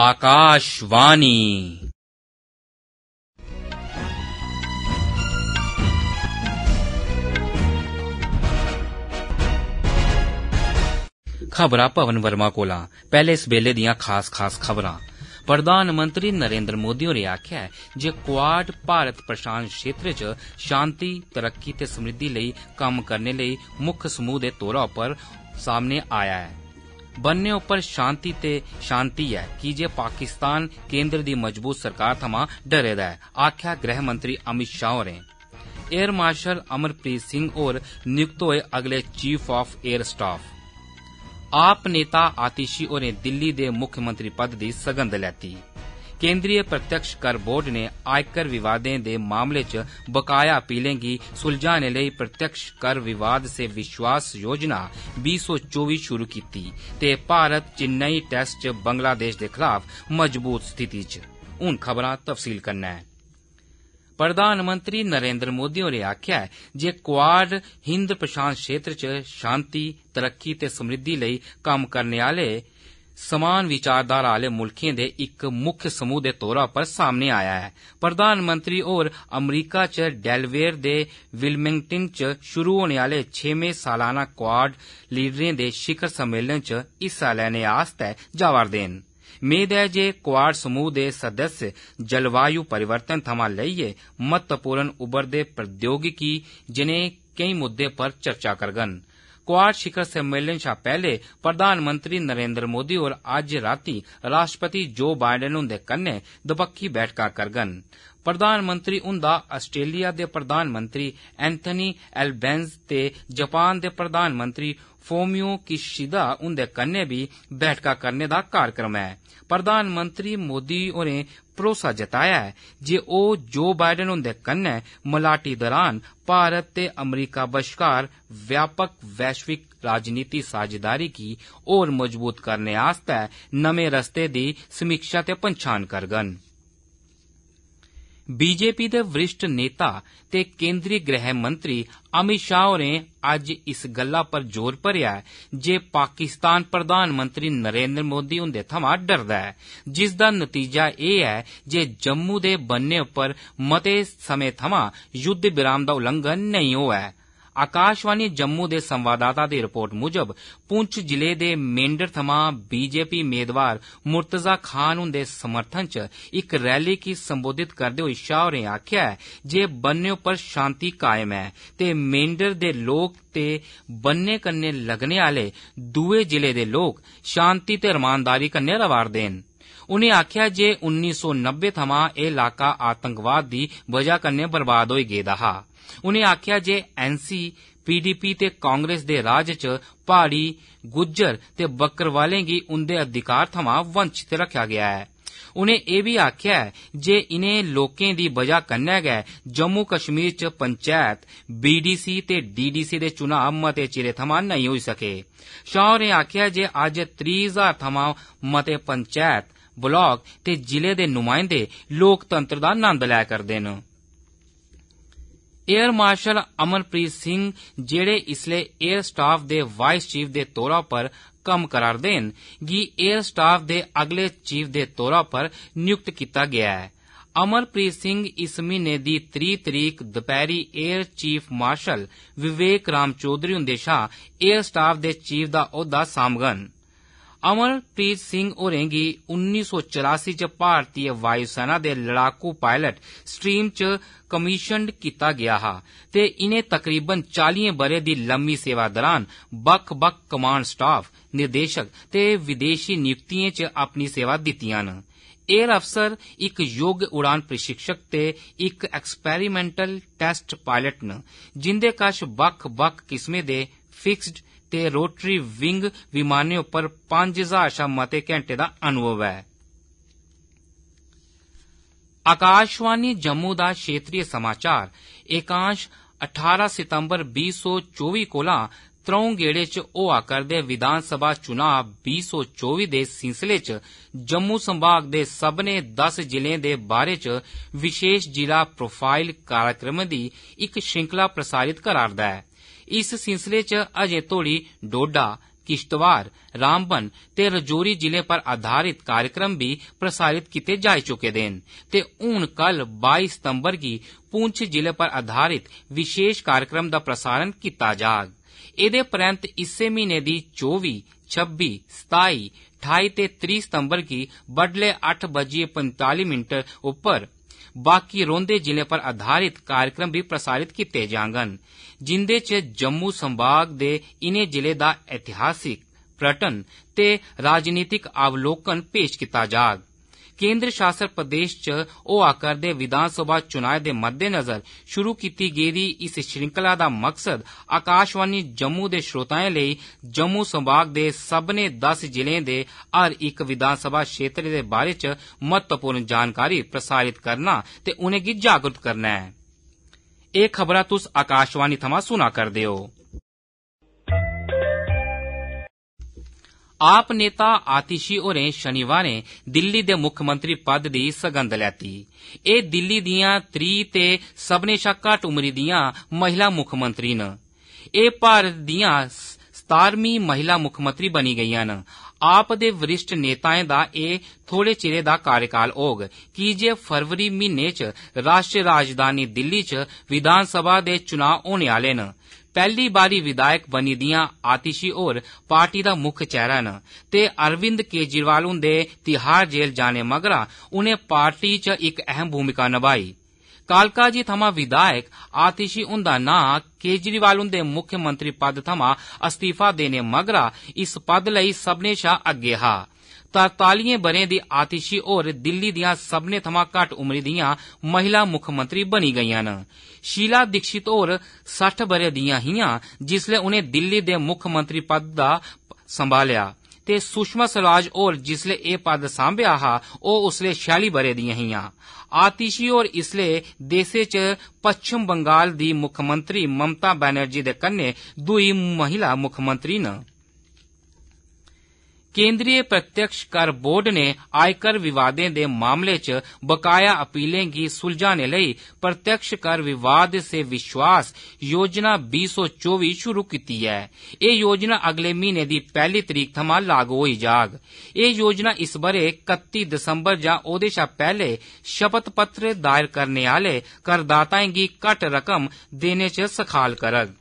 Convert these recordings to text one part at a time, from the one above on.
आकाशवाणी खबरां पवन वर्मा कोला पहले इस बेले दिया खास खास खबरां प्रधानमंत्री नरेंद्र मोदी होरें आक्खेआ है जे क्वाड भारत प्रशांत क्षेत्र च शांति तरक्की ते समृद्धि लेई कम करने लेई मुक्ख समूह दे तौरा पर सामने आया है बनने उप्पर शांति ते शांति ऐ की जे पाकिस्तान केंद्र दी मजबूत सरकार थमां डरे दा ऐ गृह मंत्री अमित शाह होरें एयर मार्शल अमरप्रीत सिंह होर नियुक्त होए अगले चीफ ऑफ एयर स्टाफ आप नेता आतिशी होरें दिल्ली दे मुख्यमंत्री पद दी सगंध लैती केंद्रीय प्रत्यक्ष कर बोर्ड ने आयकर विवादें दे मामले च बकाया अपीलें गी सुलझाने लेई प्रत्यक्ष कर विवाद से विश्वास योजना 2024 शुरू कीती ते भारत चेन्नई टेस्ट च बांग्लादेश दे खिलाफ मजबूत स्थिति च खबरां तफसील प्रधानमंत्री नरेंद्र मोदी होरें आक्खेआ ऐ जे क्वाड हिंद प्रशांत क्षेत्र च शांति तरक्की ते समृद्धि लेई कम्म करने आले ਸਮਾਨ ਵਿਚਾਰਧਾਰਾ ਵਾਲੇ ਮੁਲਕਾਂ ਦੇ ਇੱਕ ਮੁੱਖ ਸਮੂਹ ਦੇ ਤੌਰ 'ਤੇ ਸਾਹਮਣੇ ਆਇਆ ਹੈ ਪ੍ਰਧਾਨ ਮੰਤਰੀ ਔਰ ਅਮਰੀਕਾ 'ਚ ਡੈਲਵੇਅਰ ਦੇ ਵਿਲਮਿੰਗਟਨ 'ਚ ਸ਼ੁਰੂ ਹੋਣ ਵਾਲੇ 6ਵੇਂ ਸਾਲਾਨਾ ਕੁਆਡ ਲੀਡਰਾਂ ਦੇ ਸ਼ਿਖਰ ਸੰਮੇਲਨ 'ਚ ਹਿੱਸਾ ਲੈਣੇ ਆਸਤੈ ਜਾਵਰਦੇਨ ਮੇਦ ਹੈ ਜੇ ਕੁਆਡ ਸਮੂਹ ਦੇ ਸਦੱਸ ਜਲਵਾਯੂ ਪਰਿਵਰਤਨ ਥਮਾਂ ਲਈਏ ਮਹੱਤਵਪੂਰਨ ਉਭਰਦੇ ਪ੍ਰਯੋਗਿਕੀ ਜਿਨੇ ਕਈ ਮੁੱਦੇ ਪਰ ਚਰਚਾ ਕਰਗਨ क्वाड शिखर सम्मेलन शा पैहले प्रधानमंत्री नरेन्द्र मोदी होर अज्ज राती राश्ट्रपति जो बाइडेन हुंदे कन्नै दपक्खी बैठकां करगंन प्रधानमंत्री हुंदा आस्ट्रेलिया दे प्रधानमंत्री एन्थनी एलबेन्ज ते जापान दे प्रधानमंत्री फोमियो किशीदा हुंदे कन्नै बी बैठका करने दा कार्यक्रम ऐ प्रधानमंत्री मोदी होरें भरोसा जताया ऐ जे ओ जो बाईडेन हुन्दे कन्नै मलाटी दौरान भारत ते अमरीका बश्कार व्यापक वैश्विक राजनीति साझेदारी गी होर मजबूत करने आस्तै नमें रस्ते दी समीक्षा ते पंछान करगंन बीजेपी दे वरिष्ठ नेता ते केन्द्री गृह मंत्री अमित शाह होरें अज्ज इस गल्ला पर जोर भरेआ ऐ जे पाकिस्तान प्रधानमंत्री नरेन्द्र मोदी हुन्दे थमां डरदा ऐ जिसदा नतीजा एह् ऐ जे जम्मू दे बन्ने उप्पर मते समें थमां युद्ध विराम दा उल्लंघन नेई होआ ऐ आकाशवाणी जम्मू दे संवाददाता दी रिपोर्ट मुजब पुंछ जिले दे मेंढर थमां बीजेपी मेदवार मुर्तज़ा खान हुंदे समर्थन च इक रैली गी संबोधित करदे होई शाह होरें आखेआ ऐ जे बन्ने उप्पर शांति कायम ऐ ते मेंढर दे लोक ते बन्ने कन्नै लगने आले दुए जिले दे लोक शांति ते रमानदारी कन्नै रवा'रदे न उनें आक्खेआ जे उन्नी सौ नब्बे थमां एह् इलाका आतंकवाद दी बजह कन्नै बरबाद होई गेदा हा उनें आक्खेआ जे एन सी पीडीपी ते कांग्रेस दे राज च प्हाड़ी गुज्जर ते बक्करवालें गी उंदे अधिकार थमां वंचित रक्खेआ गेआ ऐ उनें एह बी आक्खेआ जे इनें लोकें दी बजह कन्नै गै जम्मू कश्मीर च पंचैत बीडीसी ते डीडीसी दे चुनां मते चिरें थमां नेई होई सकेआ षाह होरें आक्खेआ जे अज्ज त्रीह् हजार थमां मते पंचैत ਬਲਾਕ ਤੇ ਜ਼ਿਲ੍ਹੇ ਦੇ ਨੁਮਾਇੰਦੇ ਲੋਕਤੰਤਰ ਦਾ ਆਨੰਦ ਲੈ ਕਰਦੇ ਨੇ ਏਅਰ ਮਾਰਸ਼ਲ ਅਮਰਪ੍ਰੀਤ ਸਿੰਘ ਜਿਹੜੇ ਇਸਲੇ ਏਅਰ ਸਟਾਫ ਦੇ ਵਾਈਸ ਚੀਫ ਦੇ ਤੌਰ ਪਰ ਕੰਮ ਕਰਾਰ ਦੇਣ ਕਿ ਏਅਰ ਸਟਾਫ ਦੇ ਅਗਲੇ ਚੀਫ ਦੇ ਤੌਰ ਪਰ ਨਿਯੁਕਤ ਕੀਤਾ ਗਿਆ ਹੈ ਅਮਰਪ੍ਰੀਤ ਸਿੰਘ ਇਸ ਮਹੀਨੇ ਦੀ 3 ਤਰੀਕ ਦੁਪਹਿਰੀ air chief marshal Vivek Ram Chaudhari ਹੁੰਦੇ ਸ਼ਾ 에ਅਰ ਸਟਾਫ ਦੇ ਚੀਫ ਦਾ ਅਹੁਦਾ ਸੰਭਾਲਣ अमरप्रीत सिंह होरें गी उन्नी सौ चौरासी च भारती वायु सेना दे लड़ाकू पायलट स्ट्रीम च कमीशन्ड कीता गेआ हा ते इनें तकरीबन चालिएं ब'रें दी लम्मी सेवा दौरान बक्ख बक्ख कमांड स्टाफ, निदेशक ते विदेशी नियुक्तिएं च अपनी सेवां दित्तियां न। एयर अफसर इक योग्य उड़ान प्रशिक्षक ते इक एक्सपेरिमेंटल टैस्ट पायलट न जिंदे कश बक्ख बक्ख किस्में दे फिक्स्ड ते रोटरी विंग विमानें उप्पर पंज हजार शा मते घैंटे दा अनुभव ऐ आकाशवाणी जम्मू दा क्षेत्रीय समाचार एकांश अठारां सितम्बर बीह् सौ चौबी कोला त्र'ऊं गेड़ें च होआ करदे विधानसभा चुनां बीह् सौ चौबी दे सिलसिले च जम्मू संभाग दे सब्मनें दस जिलें दे बारै च विशेष जिला प्रोफाईल कार्यक्रमें दी इक श्रृंखला प्रसारित करा'रदा ऐ ਇਸ ਸਿਲਸਿਲੇ 'ਚ ਅਜੇ ਤੋੜੀ ਡੋਡਾ ਕਿਸ਼ਤਵਾਰ ਰਾਮਬਨ ਤੇ ਰਜੋਰੀ ਜ਼ਿਲ੍ਹੇ ਪਰ ਆਧਾਰਿਤ ਕਾਰਜਕ੍ਰਮ ਵੀ ਪ੍ਰਸਾਰਿਤ ਕੀਤੇ ਜਾ ਚੁੱਕੇ ਦੇਨ ਤੇ ਹੁਣ ਕੱਲ 22 ਸਤੰਬਰ ਦੀ ਪੂੰਛ ਜ਼ਿਲ੍ਹੇ ਪਰ ਆਧਾਰਿਤ ਵਿਸ਼ੇਸ਼ ਕਾਰਜਕ੍ਰਮ ਦਾ ਪ੍ਰਸਾਰਣ ਕੀਤਾ ਜਾਗ ਇਹਦੇ ਪ੍ਰੰਤ ਇਸੇ ਮਹੀਨੇ ਦੀ 24 26 27 28 ਤੇ 30 ਸਤੰਬਰ ਦੀ ਬਡਲੇ 8:45 ਮਿੰਟ ਉੱਪਰ बाकी रौहंदे जिलें पर आधारित कार्यक्रम बी प्रसारित कीते जांगन जिन्दे च जम्मू संभाग दे इनें जिलें दा ऐतिहासिक प्रटन ते राजनीतिक अवलोकन पेश कीता जाग केन्द्र शासत प्रदेश च होआ'रदे विधानसभा चुनाएं दे मद्देनज़र शुरू कीती गेदी इस श्रृंखला दा मकसद आकाशवाणी जम्मू दे श्रोताएं लेई जम्मू संभाग दे सब्बनें दस जिलें दे हर इक विधानसभा क्षेत्र दे बारे च महत्वपूर्ण जानकारी प्रसारित करना ते उनेंगी जागरूक करना आप नेता आतिशी होरें शनिवारें दिल्ली दे मुक्खमंत्री पद दी सगंध लैती एह् दिल्ली दियां त्री ते सब्मनें शा घट्ट उमरी दियां महिला मुक्खमंत्री न एह् भारत दियां सतारमीं महिला मुक्खमंत्री बनी गेइयां न आप दे वरिष्ठ नेताएं दा एह् थोह्ड़े चिरै दा कार्यकाल होग कीजे फरवरी म्हीने च राष्ट्री राजधानी दिल्ली च विधानसभा दे चुनां होने आले न पैहली बारी विधायक बनी दियां आतिषी होर पार्टी दा मुक्ख चैहरा न ते अरविंद केजरीवाल हुंदे तिहाड़ जेल जाने मगरा उनें पार्टी च इक अहम भूमिका नभाई कालका जी थमां विधायक आतिशी हुंदा नां केजरीवाल हुंदे मुक्खमंत्री पद थमां इस्तीफा देने मगरा इस पद लेई सब्बनें शा अग्गै हा ਤਰਤਾਲੀਏ ਬਰੇ ਦੀ ਆਤਿਸ਼ੀ ਹੋਰ ਦਿੱਲੀ ਦੀਆਂ ਸਭ ਨੇ ਥਮਾ ਘੱਟ ਉਮਰੀ ਦੀਆਂ ਮਹਿਲਾ ਮੁੱਖ ਮੰਤਰੀ ਬਣੀ ਗਈਆਂ ਨਾ ਸ਼ੀਲਾ ਦੀਕਸ਼ਿਤ ਹੋਰ 60 ਬਰੇ ਦੀਆਂ ਹੀਆਂ ਜਿਸਲੇ ਉਹਨੇ ਦਿੱਲੀ ਦੇ ਮੁੱਖ ਮੰਤਰੀ ਪਦ ਦਾ ਸੰਭਾਲਿਆ ਤੇ ਸੁਸ਼ਮਾ ਸਰਾਜ ਹੋਰ ਜਿਸਲੇ ਇਹ ਪਦ ਸੰਭਿਆ ਹਾ ਉਹ ਉਸਲੇ 46 ਬਰੇ ਦੀਆਂ ਹੀਆਂ ਆਤਿਸ਼ੀ ਹੋਰ ਇਸਲੇ ਦੇਸੇ ਚ ਪੱਛਮ ਬੰਗਾਲ ਦੀ ਮੁੱਖ ਮੰਤਰੀ ਮਮਤਾ ਬੈਨਰਜੀ ਦੇ ਕੰਨੇ ਦੂਈ ਮਹਿਲਾ ਮੁੱਖ ਮੰਤਰੀ ਨਾ केंद्रीय प्रत्यक्ष कर बोर्ड ने आयकर विवादें दे मामले च बकाया अपीलें गी सुलझाने लेई प्रत्यक्ष कर विवाद से विश्वास योजना बीह् शुरू कीती है ए योजना अगले महीने दी पहली तरीक थमां लागू होई जाग ए योजना इस ब'रे 31 दिसंबर जा ओदे शा पहले शपथ पत्र दायर करने आह्ले करदाताएं गी कट रकम देने च सखाल करग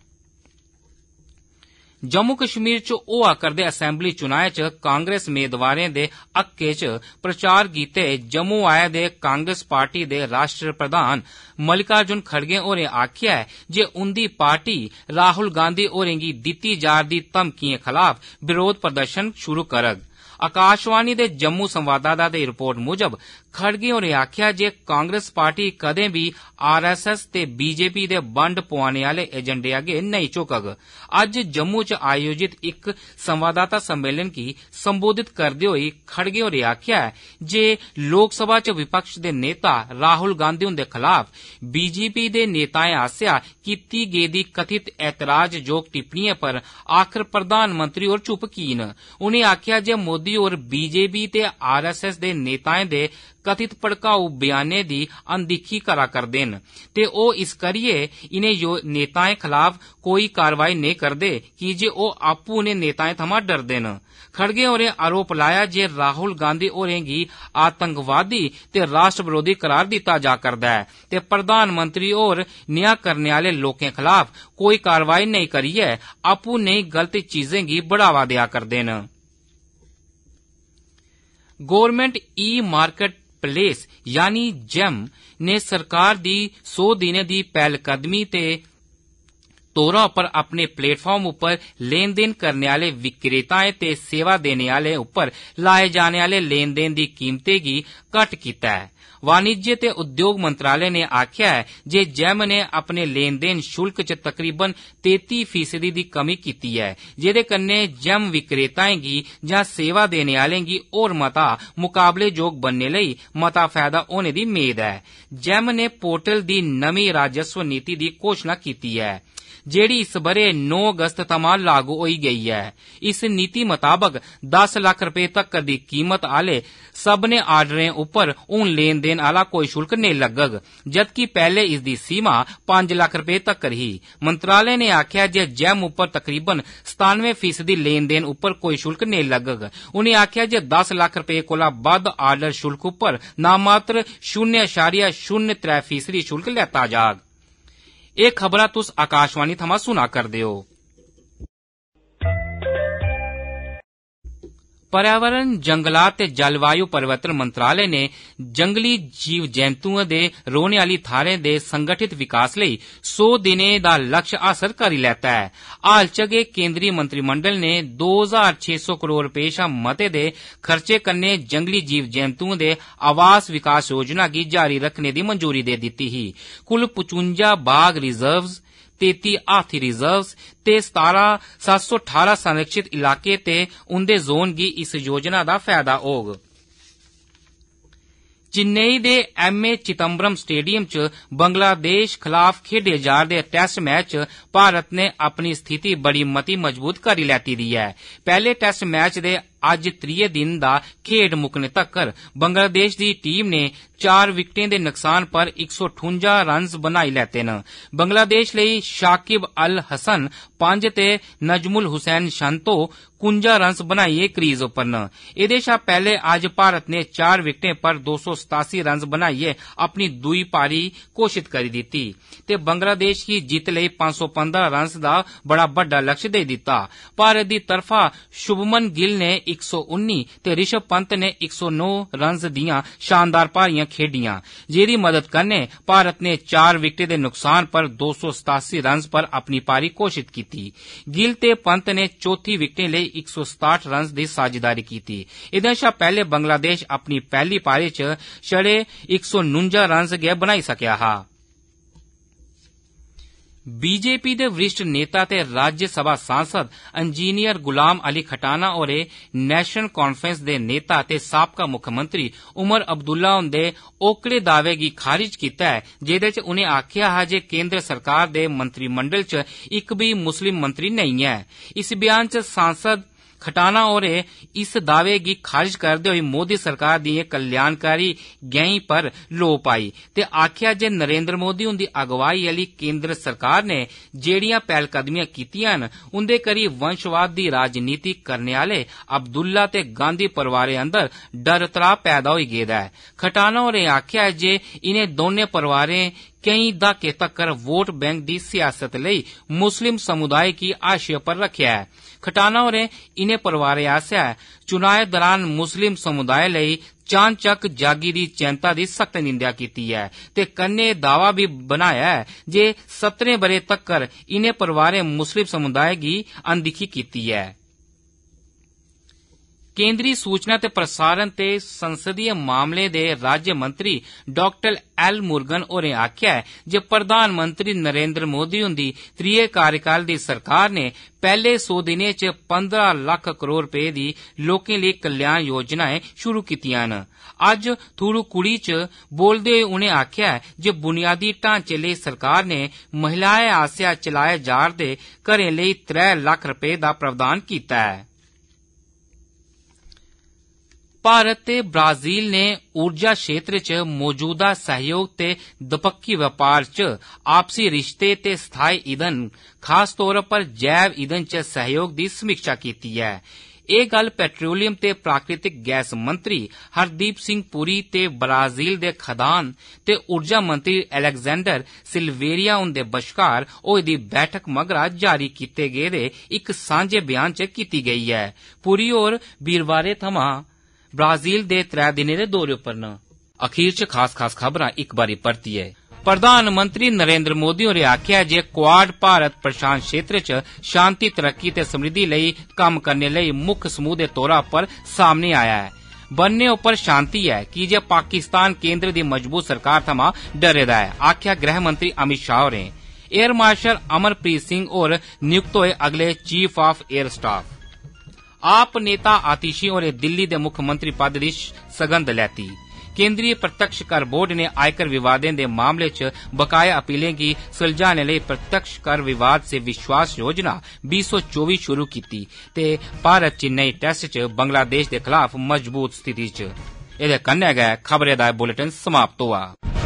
ਜੰਮੂ ਕਸ਼ਮੀਰ ਚ ਉਹ ਆਕਰਦੇ ਅਸੈਂਬਲੀ ਚੁਣਾਇਆ ਚ ਕਾਂਗਰਸ ਮੇਦਵਾਰਿਆਂ ਦੇ ਅੱਕੇ ਚ ਪ੍ਰਚਾਰ ਕੀਤੇ ਜੰਮੂ ਆਇਆ ਦੇ ਕਾਂਗਰਸ ਪਾਰਟੀ ਦੇ ਰਾਸ਼ਟਰ ਪ੍ਰਧਾਨ ਮਲਿਕਾਜੁਨ ਖੜਗੇ ਹੋਰੇ ਆਖਿਆ ਹੈ ਜੇ ਉੰਦੀ ਪਾਰਟੀ ਰਾਹੁਲ ਗਾਂਧੀ ਹੋਰੇ ਦੀ ਦਿੱਤੀ ਜਾਂਦੀ ਧਮਕੀਆਂ ਖਿਲਾਫ ਵਿਰੋਧ ਪ੍ਰਦਰਸ਼ਨ ਸ਼ੁਰੂ ਕਰਗ ਆਕਾਸ਼ਵਾਣੀ ਦੇ ਜੰਮੂ ਸੰਵਾਦਦਾਤਾ ਦੀ ਰਿਪੋਰਟ ਮੁਜਬ ਖੜਗੇ ਹੋਰੇ ਆਖਿਆ ਜੇ ਕਾਂਗਰਸ ਪਾਰਟੀ ਕਦੇ ਵੀ ਆਰਐਸਐਸ ਤੇ ਬੀਜੇਪੀ ਦੇ ਬੰਡ ਪਵਾਣੇ ਵਾਲੇ ਏਜੰਡੇ ਅਗੇ ਨਹੀਂ ਝੁਕਗ ਅੱਜ ਜੰਮੂ ਚ ਆਯੋਜਿਤ ਇੱਕ ਸੰਵਾਦਦਾਤਾ ਸੰਮੇਲਨ ਕੀ ਸੰਬੋਧਿਤ ਕਰਦੇ ਹੋਏ ਖੜਗੇ ਹੋਰੇ ਆਖਿਆ ਜੇ ਲੋਕ ਸਭਾ ਚ ਵਿਪਕਸ਼ ਦੇ ਨੇਤਾ ਰਾਹੁਲ ਗਾਂਧੀ ਹੁੰਦੇ ਖਿਲਾਫ ਬੀਜੇਪੀ ਦੇ ਨੇਤਾਏ ਆਸਿਆ ਕੀਤੀ ਗਈ ਦੀ ਕਥਿਤ ਇਤਰਾਜ਼ ਜੋਗ ਟਿੱਪਣੀਆਂ ਪਰ ਆਖਰ ਪ੍ਰਧਾਨ ਮੰਤਰੀ ਹੋਰ ਚੁੱਪ ਕੀਨ ਉਹਨੇ ਆਖਿਆ ਜੇ ਮੋਦੀ ਹੋਰ ਬੀਜੇਪੀ ਤੇ ਆਰਐਸਐਸ ਦੇ ਨੇਤਾਏ ਦੇ ਕਥਿਤ ਪੜਕਾਉ ਬਿਆਨੇ ਦੀ ਅੰਦਿਖੀ ਕਰਾ ਕਰਦੇ ਨ ਤੇ ਉਹ ਇਸ ਕਰੀਏ ਇਹਨੇ ਜੋ ਨੇਤਾਏ ਖਿਲਾਫ ਕੋਈ ਕਾਰਵਾਈ ਨਹੀਂ ਕਰਦੇ ਕਿ ਜੇ ਉਹ ਆਪੂ ਨੇ ਨੇਤਾਏ ਥਮਾ ਡਰਦੇ ਨ ਖੜਗੇ ਔਰੇ ਆਰੋਪ ਲਾਇਆ ਜੇ ਰਾਹੁਲ ਗਾਂਧੀ ਔਰੇਗੀ ਆਤੰਕਵਾਦੀ ਤੇ ਰਾਸ਼ਟਰ ਵਿਰੋਧੀ ਕਰਾਰ ਦਿੱਤਾ ਜਾ ਕਰਦਾ ਹੈ ਤੇ ਪ੍ਰਧਾਨ ਮੰਤਰੀ ਹੋਰ ਨਿਆਂ ਕਰਨ ਵਾਲੇ ਲੋਕਾਂ ਖਿਲਾਫ ਕੋਈ ਕਾਰਵਾਈ ਨਹੀਂ ਕਰੀਏ ਆਪੂ ਨੇ ਗਲਤ ਚੀਜ਼ਾਂ ਗੀ ਬੜਾਵਾ ਦਿਆ ਕਰਦੇ ਨ ਗਵਰਨਮੈਂਟ ਈ ਮਾਰਕੀਟ पलेस यानि जै ने सरकार दी सौ दिनें दी पैहलकदमी दे तौरा पर अपने प्लेटफार्म उप्पर लेन देन करने आले विक्रेताएं ते सेवा देने आले उप्पर लाए जाने आले लेन देन दी कीमतें गी घट्ट कीता वाणिज्य उद्योग मंत्रालय नै आक्खेआ ऐ जे जैम नै अपने लेन देन शुल्क च तकरीबन तेती फीसदी दी कमी कीती ऐ जेदे कन्नै जैम विक्रेताएं गी या सेवा देने आलें गी होर मता मुकाबलेजोग बनने लेई मता फैयदा होने दी मेद ऐ जैम नै पोर्टल दी नमीं राजस्व नीति दी घोशणा कीती जेड़ी इस बरे नौ अगस्त थमां लागू होई गेई ऐ इस नीति मताबक दस लक्ख रपे तक्कर दी कीमत आले सब्बने ऑर्डरें उप्पर हून लेन देन आला कोई शुल्क नेई लग्गोग जदकि पैहले इसदी सीमा पंज लक्ख रपे तक्कर ही मंत्रालय ने आक्खेआ जे जैम उप्पर तकरीबन सतानवें फीसदी लेन देन उप्पर कोई शुल्क नेई लग्गोग उनें आक्खेआ जे दस लक्ख रपे कोला बद्द आर्डर शुल्क उप्पर नामात्र शून्य षरिया शून्य त्रै फीसदी शुल्क लैता जाग एह् खबरां तुस आकाशवाणी थमां सुना करदे ओ पर्यावरण जंगलात ते जलवायु परिवर्तन मंत्रालय नै जंगली जीव जैंतुएं दी रौह्ने आहली थाहरें दे संगठित विकास लेई सौ दिनें दा लक्ष्य हासल करी लैता ऐ हाल च गै केन्द्री मंत्रीमंडल नै दो ज्हार छे सौ करोड़ रपे शा मते दे खर्चे कन्नै जंगली जीव जैंतुएं दे आवास विकास योजना गी जारी रक्खने दी मंजूरी देई दिती ही पचुंजा बाग रिजर्व तेती हाथी रिजर्व ते सतारां सत्त सौ ठारां संरक्षित इलाकें ते उंदे जोन गी इस योजना दा फैयदा होग चिन्नेई दे एम ए चिदम्बरम स्टेडियम च बंगलादेष खलाफ खेड्डे जा'रदे टैस्ट मैच च भारत ने अपनी स्थिति बड़ी मती मजबूत करी लैती दी ऐ पैहले टैस्ट मैच दे ਅੱਜ ਤ੍ਰੀਏ ਦਿਨ ਦਾ ਖੇਡ ਮੁਕਨੇ ਤੱਕਰ ਬੰਗਲਾਦੇਸ਼ ਦੀ ਟੀਮ ਨੇ 4 ਵਿਕਟਾਂ ਦੇ ਨੁਕਸਾਨ ਪਰ 158 ਰਨਸ ਬਣਾਈ ਲੈਤੇ ਨੇ ਬੰਗਲਾਦੇਸ਼ ਲਈ ਸ਼ਾਕਿਬ ਅਲ ਹਸਨ 5 ਤੇ ਨਜਮੁਲ ਹੁਸੈਨ ਸ਼ੰਤੋ ਕੁੰਜਾ ਰਨਸ ਬਣਾਈਏ ਕ੍ਰੀਜ਼ ਉੱਪਰ ਨੇ ਇਹਦੇ ਸ਼ਾ ਪਹਿਲੇ ਅੱਜ ਭਾਰਤ ਨੇ 4 ਵਿਕਟਾਂ ਪਰ 287 ਰਨਸ ਬਣਾਈਏ ਆਪਣੀ ਦੂਈ ਪਾਰੀ ਕੋਸ਼ਿਤ ਕਰੀ ਦਿੱਤੀ ਤੇ ਬੰਗਲਾਦੇਸ਼ ਦੀ ਜਿੱਤ ਲਈ 515 ਰਨਸ ਦਾ ਬੜਾ ਵੱਡਾ ਲਕਸ਼ ਦੇ ਦਿੱਤਾ ਭਾਰਤ ਦੀ ਤਰਫਾ ਸ਼ੁਭਮਨ ਗਿੱਲ ਨੇ 119 ਤੇ ਰਿਸ਼ਭ ਪੰਤ ਨੇ 109 ਰਨਸ ਦੀਆਂ ਸ਼ਾਨਦਾਰ ਪਾਰੀਆਂ ਖੇਡੀਆਂ ਜਿਹਦੀ ਮਦਦ ਕਰਨੇ ਭਾਰਤ ਨੇ 4 ਵਿਕਟੇ ਦੇ ਨੁਕਸਾਨ ਪਰ 287 ਰਨਸ ਪਰ ਆਪਣੀ ਪਾਰੀ ਘੋਸ਼ਿਤ ਕੀਤੀ ਗਿੱਲ ਤੇ ਪੰਤ ਨੇ ਚੌਥੀ ਵਿਕਟੇ ਲਈ 167 ਰਨਸ ਦੀ ਸਾਝੇਦਾਰੀ ਕੀਤੀ ਇਹਦੇ ਸ਼ਾ ਪਹਿਲੇ ਬੰਗਲਾਦੇਸ਼ ਆਪਣੀ ਪਹਿਲੀ ਪਾਰੀ 'ਚ ਛੜੇ 149 ਰਨਸ ਗਿਆ ਬਣਾਈ ਸਕਿਆ ਹਾ बीजेपी दे वरिष्ठ नेता ते राज्यसभा सांसद इंजीनियर गुलाम अली खटाना होरें नैशनल कांफ्रैंस दे नेता ते साबका मुक्खमंत्री उमर अब्दुल्ला हुंदे ओकड़े दावे गी खारिज कीता ऐ जेह्दे च उनें आखेआ हा जे केन्द्र सरकार दे मंत्रिमंडल च इक बी मुस्लिम मंत्री नेईं ऐ इस ब्यान च सांसद खटाना होरें इस दावे गी खारिज करदे होई मोदी सरकार दिएं कल्याणकारी गैंई पर लोऽ पाई ते आक्खेआ जे नरेन्द्र मोदी हुन्दी अगुवाई आली केन्द्र सरकार नै जेहड़ियां पैहलकदमियां कीतियां न उन्दे करी वंशवाद दी राजनीति करने आले अब्दुल्ला ते गांधी परोआरें अंदर डर त्राह पैदा होई गेदा ऐ खटाना होरें आक्खेआ जे इनें दौनें परोआरें ਕਈ ਦਾਕੇ ਤੱਕਰ ਵੋਟ ਬੈਂਕ ਦੀ ਸਿਆਸਤ ਲਈ ਮੁਸਲਿਮ ਸਮੁਦਾਇ ਕੀ ਆਸ਼ੀਅ ਪਰ ਰੱਖਿਆ ਹੈ ਖਟਾਨਾ ਹੋਰੇ ਇਨੇ ਪਰਿਵਾਰੇ ਆਸਿਆ ਚੁਣਾਏ ਦੌਰਾਨ ਮੁਸਲਿਮ ਸਮੁਦਾਇ ਲਈ ਚਾਂਚਕ ਜਾਗੀ ਦੀ ਚਿੰਤਾ ਦੀ ਸਖਤ ਨਿੰਦਿਆ ਕੀਤੀ ਹੈ ਤੇ ਕੰਨੇ ਦਾਵਾ ਵੀ ਬਣਾਇਆ ਹੈ ਜੇ 17 ਬਰੇ ਤੱਕਰ ਇਨੇ ਪਰਵਾਰੇ ਮੁਸਲਿਮ ਸਮੁਦਾਇ ਦੀ ਅੰਦਿਖੀ ਕੀਤੀ ਹੈ ਕੇਂਦਰੀ ਸੂਚਨਾ ਤੇ ਪ੍ਰਸਾਰਣ ਤੇ ਸੰਸਦੀ ਮਾਮਲੇ ਦੇ ਰਾਜ ਮੰਤਰੀ ਡਾਕਟਰ ਐਲ ਮੁਰਗਨ ਹੋਰੇ ਆਖਿਆ ਹੈ ਕਿ ਪ੍ਰਧਾਨ ਮੰਤਰੀ ਨਰਿੰਦਰ ਮੋਦੀ ਹੁੰਦੀ ਤ੍ਰਿਏ ਕਾਰਜਕਾਲ ਦੀ ਸਰਕਾਰ ਨੇ ਪਹਿਲੇ 100 ਦਿਨੇ ਚ 15 ਲੱਖ ਕਰੋੜ ਰੁਪਏ ਦੀ ਲੋਕਾਂ ਲਈ ਕਲਿਆਣ ਯੋਜਨਾਵਾਂ ਸ਼ੁਰੂ ਕੀਤੀਆਂ ਹਨ ਅੱਜ ਥੂੜੂ ਕੁੜੀ ਚ ਬੋਲਦੇ ਹੋਏ ਉਹਨੇ ਆਖਿਆ ਕਿ ਬੁਨਿਆਦੀ ਢਾਂਚੇ ਲਈ ਸਰਕਾਰ ਨੇ ਮਹਿਲਾਏ ਆਸਿਆ ਚਲਾਏ ਜਾਣ ਦੇ ਘਰੇ ਲਈ 3 ਲੱਖ ਰੁਪਏ ਦਾ ਪ੍ਰਬੰਧਨ ਕੀਤਾ ਹੈ ਭਾਰਤ ਤੇ ਬ੍ਰਾਜ਼ੀਲ ਨੇ ਊਰਜਾ ਖੇਤਰ 'ਚ ਮੌਜੂਦਾ ਸਹਿਯੋਗ ਤੇ ਦੁਪੱਕੀ ਵਪਾਰ 'ਚ ਆਪਸੀ ਰਿਸ਼ਤੇ ਤੇ ਸਥਾਈ ਇਦਨ ਖਾਸ ਤੌਰ ਪਰ ਜੈਵ ਇਦਨ 'ਚ ਸਹਿਯੋਗ ਦੀ ਸਮੀਖਿਆ ਕੀਤੀ ਹੈ ਇਹ ਗੱਲ ਪੈਟਰੋਲੀਅਮ ਤੇ ਪ੍ਰਾਕ੍ਰਿਤਿਕ ਗੈਸ ਮੰਤਰੀ ਹਰਦੀਪ ਸਿੰਘ ਪੁਰੀ ਤੇ ਬ੍ਰਾਜ਼ੀਲ ਦੇ ਖਦਾਨ ਤੇ ਊਰਜਾ ਮੰਤਰੀ ਅਲੈਗਜ਼ੈਂਡਰ ਸਿਲਵੇਰੀਆ ਉਹਦੇ ਬਸ਼ਕਾਰ ਉਹਦੀ ਬੈਠਕ ਮਗਰਾ ਜਾਰੀ ਕੀਤੇ ਗਏ ਦੇ ਇੱਕ ਸਾਂਝੇ ਬਿਆਨ ਚ ਕੀਤੀ ਗਈ ਹੈ ਪੁਰੀ ਔਰ ਵੀਰਵਾਰੇ ਥਮਾ ब्राजील दे त्रै दिनें दे दौरे उप्पर न अखीर च खास खास खबरां इक बारी परतियै प्रधानमंत्री नरेंद्र मोदी होरें आक्खेआ जे क्वाड भारत प्रशांत क्षेत्र च शांति तरक्की ते समृद्धि लेई कम्म करने लेई मुक्ख समूह दे तौरा पर सामने आया ऐ बन्ने उप्पर शांति ऐ की जे पाकिस्तान केंद्र दी मजबूत सरकार थमां डरे दा ऐ आक्खेआ गृहमंत्री अमित शाह होरें एयर मार्शल अमरप्रीत सिंह होर नियुक्त होए अगले चीफ ऑफ एयर स्टाफ ਆਪ ਨੇਤਾ ਆਤੀਸ਼ੀ ਹੋਰੇ ਦਿੱਲੀ ਦੇ ਮੁੱਖ ਮੰਤਰੀ ਪਦ ਦੀ ਸਗੰਧ ਲੈਤੀ ਕੇਂਦਰੀ ਪ੍ਰਤੱਖ ਕਰ ਬੋਰਡ ਨੇ ਆਇਕਰ ਵਿਵਾਦਾਂ ਦੇ ਮਾਮਲੇ 'ਚ ਬਕਾਇਆ ਅਪੀਲਾਂ ਕੀ ਸੁਲਝਾਣ ਲਈ ਪ੍ਰਤੱਖ ਕਰ ਵਿਵਾਦ ਸੇ ਵਿਸ਼ਵਾਸ ਯੋਜਨਾ 2024 ਸ਼ੁਰੂ ਕੀਤੀ ਤੇ ਭਾਰਤ ਚ ਨਈ ਟੈਸਟ 'ਚ ਬੰਗਲਾਦੇਸ਼ ਦੇ ਖਿਲਾਫ ਮਜ਼ਬੂਤ ਸਥਿਤੀ 'ਚ ਇਹਦੇ ਕੰਨਿਆ ਗਿਆ ਖਬਰੇ ਦਾ ਬੁਲੇਟਿਨ ਸਮਾਪਤ ਹੋਆ